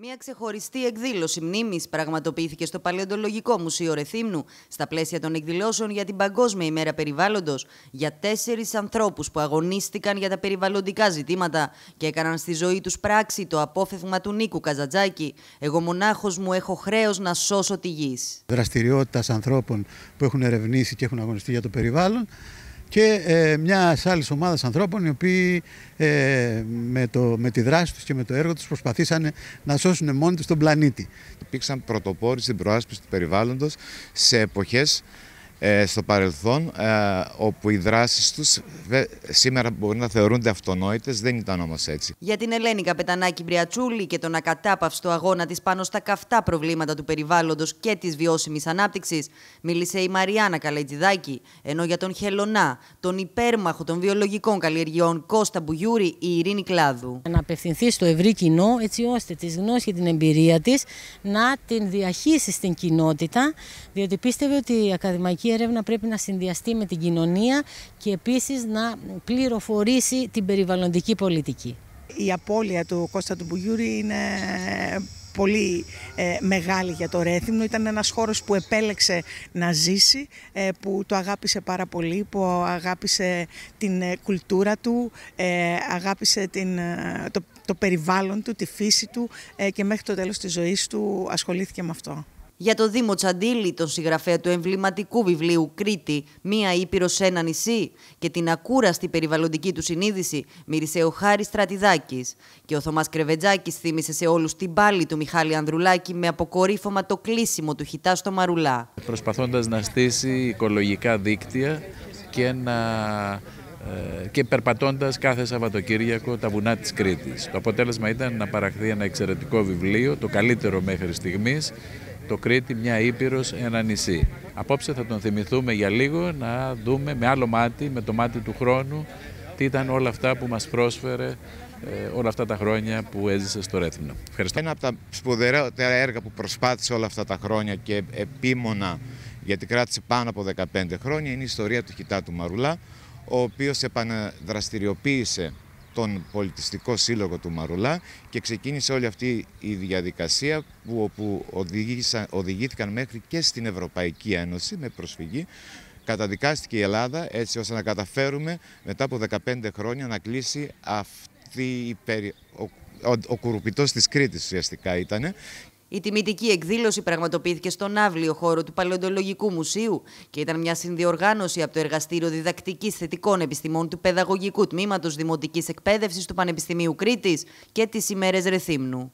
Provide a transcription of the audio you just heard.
Μία ξεχωριστή εκδήλωση μνήμης πραγματοποιήθηκε στο Παλαιοντολογικό Μουσείο Ρεθύμνου στα πλαίσια των εκδηλώσεων για την Παγκόσμια ημέρα περιβάλλοντος για τέσσερις ανθρώπους που αγωνίστηκαν για τα περιβαλλοντικά ζητήματα και έκαναν στη ζωή τους πράξη το απόφευγμα του Νίκου Καζατζάκη. Εγώ μονάχος μου έχω χρέος να σώσω τη γης. Δραστηριότητας ανθρώπων που έχουν ερευνήσει και έχουν αγωνιστεί για το περιβάλλον και ε, μια άλλης ομάδας ανθρώπων οι οποίοι ε, με, το, με τη δράση τους και με το έργο τους προσπαθήσαν να σώσουν μόνοι τους τον πλανήτη. Υπήρξαν πρωτοπόροι στην προάσπιση του περιβάλλοντος σε εποχές. Ε, στο παρελθόν, ε, όπου οι δράσεις τους σήμερα μπορεί να θεωρούνται αυτονόητες. δεν ήταν όμως έτσι. Για την Ελένη Καπετανάκη Μπριατσούλη και τον ακατάπαυστο αγώνα της πάνω στα καυτά προβλήματα του περιβάλλοντος και της βιώσιμης ανάπτυξης, μίλησε η Μαριάννα Καλαϊτζηδάκη, ενώ για τον χελωνά, τον υπέρμαχο των βιολογικών καλλιεργειών Κώστα Μπουγιούρη, η Ειρήνη Κλάδου. Να απευθυνθεί στο ευρύ κοινό, έτσι ώστε τη γνώση και την εμπειρία της να την διαχύσει στην κοινότητα, διότι πίστευε ότι η ακαδημαϊκή η έρευνα πρέπει να συνδυαστεί με την κοινωνία και επίσης να πληροφορήσει την περιβαλλοντική πολιτική. Η απώλεια του Κώστα του Μπουγιούρη είναι πολύ ε, μεγάλη για το Ρέθυμνο. Ήταν ένας χώρος που επέλεξε να ζήσει, ε, που το αγάπησε πάρα πολύ, που αγάπησε την ε, κουλτούρα του, αγάπησε την, το, το περιβάλλον του, τη φύση του και μέχρι το τέλος της ζωής του ασχολήθηκε με αυτό για το Δήμο Τσαντίλη, τον συγγραφέα του εμβληματικού βιβλίου Κρήτη, Μία Ήπειρος σε ένα νησί και την ακούραστη περιβαλλοντική του συνείδηση, μύρισε ο Χάρης Στρατιδάκης. Και ο Θωμάς Κρεβετζάκης θύμισε σε όλους την πάλη του Μιχάλη Ανδρουλάκη με αποκορύφωμα το κλείσιμο του χιτά στο Μαρουλά. Προσπαθώντας να στήσει οικολογικά δίκτυα και να ε, και περπατώντας κάθε Σαββατοκύριακο τα βουνά της Κρήτης Το αποτέλεσμα ήταν να παραχθεί ένα εξαιρετικό βιβλίο, το καλύτερο μέχρι στιγμής, το Κρήτη μια Ήπειρος, ένα νησί. Απόψε θα τον θυμηθούμε για λίγο να δούμε με άλλο μάτι, με το μάτι του χρόνου, τι ήταν όλα αυτά που μας πρόσφερε ε, όλα αυτά τα χρόνια που έζησε στο Ρέθινο. Ευχαριστώ. Ένα από τα σπουδαιότερα έργα που προσπάθησε όλα αυτά τα χρόνια και επίμονα γιατί κράτησε πάνω από 15 χρόνια είναι η ιστορία του Χιτάτου Μαρουλά, ο οποίος επαναδραστηριοποίησε τον πολιτιστικό σύλλογο του Μαρουλά και ξεκίνησε όλη αυτή η διαδικασία που όπου οδηγήθηκαν μέχρι και στην Ευρωπαϊκή Ένωση με προσφυγή καταδικάστηκε η Ελλάδα έτσι ώστε να καταφέρουμε μετά από 15 χρόνια να κλείσει αυτή η περι... ο, ο, ο κουρουπιτός της Κρήτης ουσιαστικά ήταν η τιμητική εκδήλωση πραγματοποιήθηκε στον αύλιο χώρο του Παλαιοντολογικού Μουσείου και ήταν μια συνδιοργάνωση από το Εργαστήριο Διδακτικής Θετικών Επιστημών του Παιδαγωγικού Τμήματος Δημοτικής Εκπαίδευσης του Πανεπιστημίου Κρήτης και τις ημέρες Ρεθύμνου.